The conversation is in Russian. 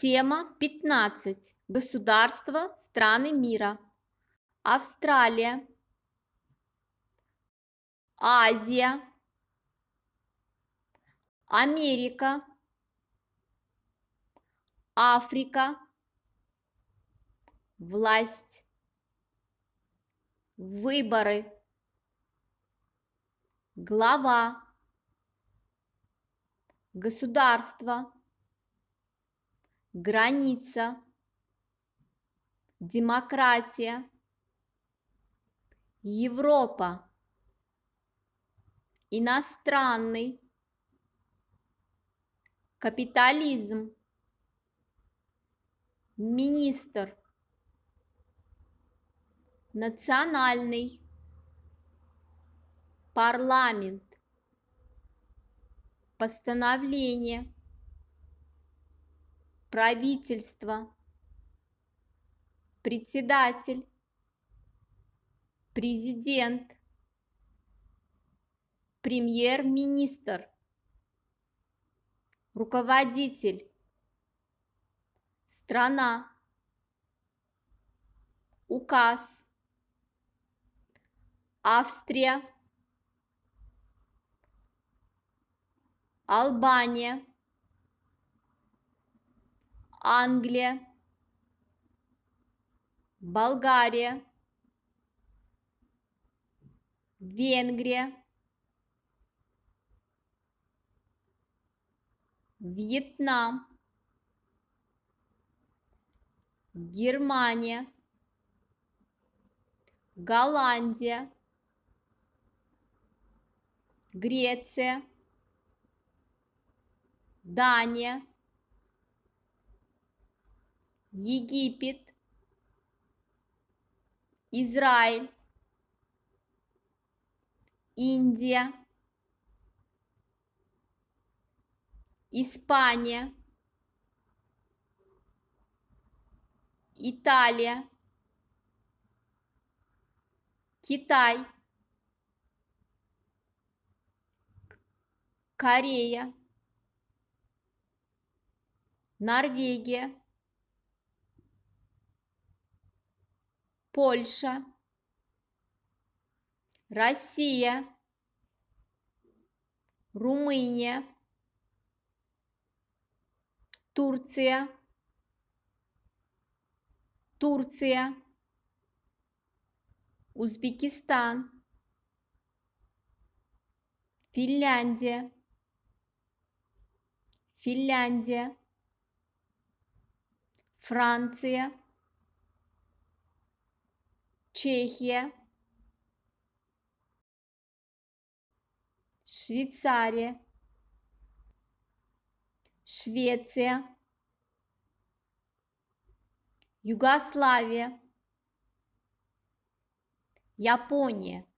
Тема 15. Государства, страны мира. Австралия. Азия. Америка. Африка. Власть. Выборы. Глава. Государство граница, демократия, Европа, иностранный, капитализм, министр, национальный, парламент, постановление – правительство, председатель, президент, премьер-министр, руководитель, страна, указ, Австрия, Албания – Англия, Болгария, Венгрия, Вьетнам, Германия, Голландия, Греция, Дания – Египет, Израиль, Индия, Испания, Италия, Китай, Корея, Норвегия, Польша, Россия, Румыния, Турция, Турция, Узбекистан, Финляндия, Финляндия, Франция – Чехия, Швейцария, Швеция, Югославия, Япония.